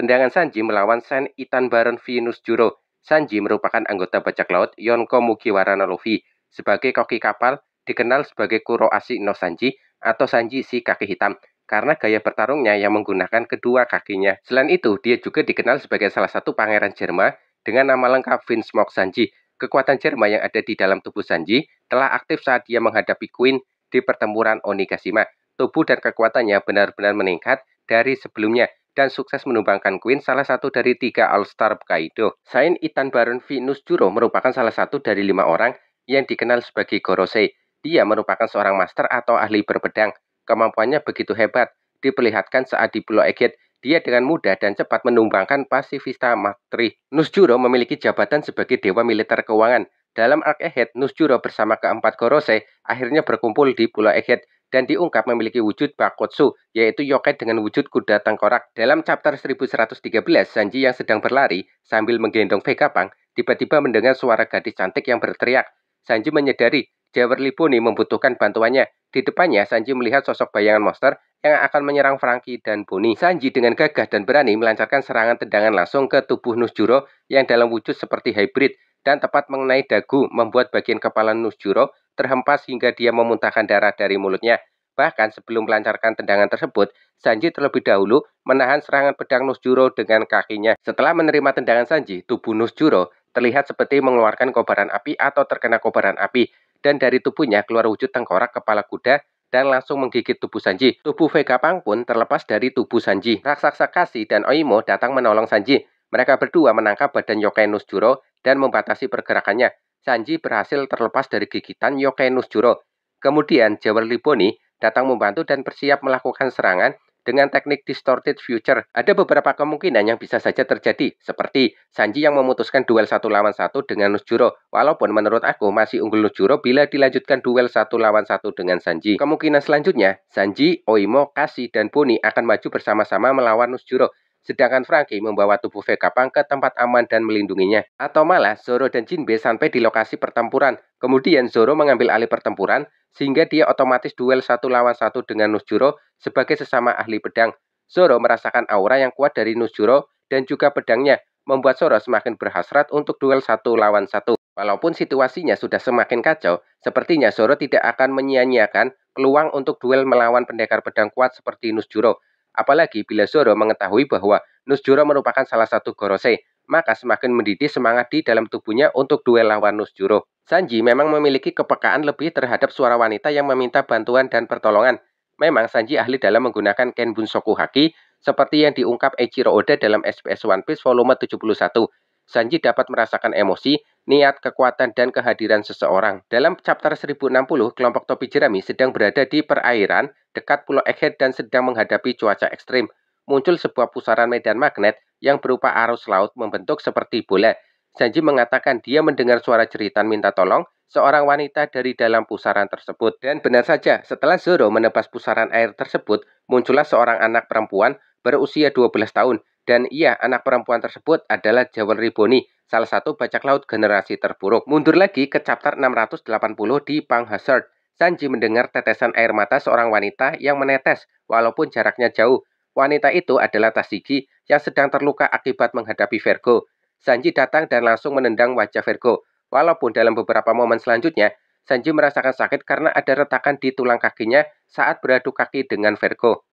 Tendangan Sanji melawan Sen Itan Baron Venus Juro. Sanji merupakan anggota bajak laut Yonko Mugiwara no Luffy. Sebagai koki kapal, dikenal sebagai Kuro Asi no Sanji atau Sanji si kaki hitam karena gaya bertarungnya yang menggunakan kedua kakinya. Selain itu, dia juga dikenal sebagai salah satu pangeran Jerman dengan nama lengkap Vin Mock Sanji. Kekuatan Jerman yang ada di dalam tubuh Sanji telah aktif saat dia menghadapi Queen di pertempuran Onigashima. Tubuh dan kekuatannya benar-benar meningkat dari sebelumnya dan sukses menumbangkan Queen salah satu dari tiga All-Star Kaido. Sain Itan Baron Venus Juro merupakan salah satu dari lima orang yang dikenal sebagai Gorosei. Dia merupakan seorang master atau ahli berpedang. Kemampuannya begitu hebat, diperlihatkan saat di Pulau Egit. Dia dengan mudah dan cepat menumbangkan pasifista Matri. Nusjuro memiliki jabatan sebagai Dewa Militer Keuangan. Dalam Ark Ehet, Nusjuro bersama keempat Gorosei akhirnya berkumpul di Pulau Egit dan diungkap memiliki wujud bakotsu, yaitu yokai dengan wujud kuda tengkorak. Dalam chapter 1113, Sanji yang sedang berlari sambil menggendong Vegapunk, tiba-tiba mendengar suara gadis cantik yang berteriak. Sanji menyadari Jawer Pony membutuhkan bantuannya. Di depannya, Sanji melihat sosok bayangan monster yang akan menyerang Franky dan Bonnie. Sanji dengan gagah dan berani melancarkan serangan tendangan langsung ke tubuh Nusjuro yang dalam wujud seperti hybrid dan tepat mengenai dagu membuat bagian kepala Nusjuro terhempas hingga dia memuntahkan darah dari mulutnya. Bahkan sebelum melancarkan tendangan tersebut, Sanji terlebih dahulu menahan serangan pedang Nusjuro dengan kakinya. Setelah menerima tendangan Sanji, tubuh Nusjuro terlihat seperti mengeluarkan kobaran api atau terkena kobaran api. Dan dari tubuhnya keluar wujud tengkorak kepala kuda dan langsung menggigit tubuh Sanji. Tubuh Vega pun terlepas dari tubuh Sanji. Raksasa Kasih dan Oimo datang menolong Sanji. Mereka berdua menangkap badan Yokai Nusjuro dan membatasi pergerakannya. Sanji berhasil terlepas dari gigitan Yokenus Juro. Kemudian Jawar Liponi datang membantu dan bersiap melakukan serangan dengan teknik distorted future. Ada beberapa kemungkinan yang bisa saja terjadi, seperti Sanji yang memutuskan duel satu lawan satu dengan Nusjuro. Walaupun menurut aku masih unggul Nusjuro bila dilanjutkan duel satu lawan satu dengan Sanji. Kemungkinan selanjutnya, Sanji, Oimo, Kashi, dan Boni akan maju bersama-sama melawan Nusjuro. Sedangkan Frankie membawa tubuh Vega Pang ke tempat aman dan melindunginya. Atau malah Zoro dan Jinbe sampai di lokasi pertempuran. Kemudian Zoro mengambil alih pertempuran sehingga dia otomatis duel satu lawan satu dengan Nusjuro sebagai sesama ahli pedang. Zoro merasakan aura yang kuat dari Nusjuro dan juga pedangnya membuat Zoro semakin berhasrat untuk duel satu lawan satu. Walaupun situasinya sudah semakin kacau, sepertinya Zoro tidak akan menyia-nyiakan peluang untuk duel melawan pendekar pedang kuat seperti Nusjuro Apalagi bila Zoro mengetahui bahwa Nusjuro merupakan salah satu Gorosei, maka semakin mendidih semangat di dalam tubuhnya untuk duel lawan Nusjuro. Sanji memang memiliki kepekaan lebih terhadap suara wanita yang meminta bantuan dan pertolongan. Memang Sanji ahli dalam menggunakan Kenbun Haki, seperti yang diungkap Eiichiro Oda dalam SPS One Piece volume 71. Sanji dapat merasakan emosi, niat, kekuatan, dan kehadiran seseorang. Dalam chapter 1060, kelompok topi jerami sedang berada di perairan dekat Pulau Egghead dan sedang menghadapi cuaca ekstrim. Muncul sebuah pusaran medan magnet yang berupa arus laut membentuk seperti bola. Sanji mengatakan dia mendengar suara jeritan minta tolong seorang wanita dari dalam pusaran tersebut. Dan benar saja, setelah Zoro menebas pusaran air tersebut, muncullah seorang anak perempuan berusia 12 tahun. Dan iya, anak perempuan tersebut adalah Jawan Riboni, salah satu bajak laut generasi terburuk. Mundur lagi ke chapter 680 di Pang Hazard. Sanji mendengar tetesan air mata seorang wanita yang menetes walaupun jaraknya jauh. Wanita itu adalah Tasigi yang sedang terluka akibat menghadapi Virgo. Sanji datang dan langsung menendang wajah Virgo. Walaupun dalam beberapa momen selanjutnya, Sanji merasakan sakit karena ada retakan di tulang kakinya saat beradu kaki dengan Virgo.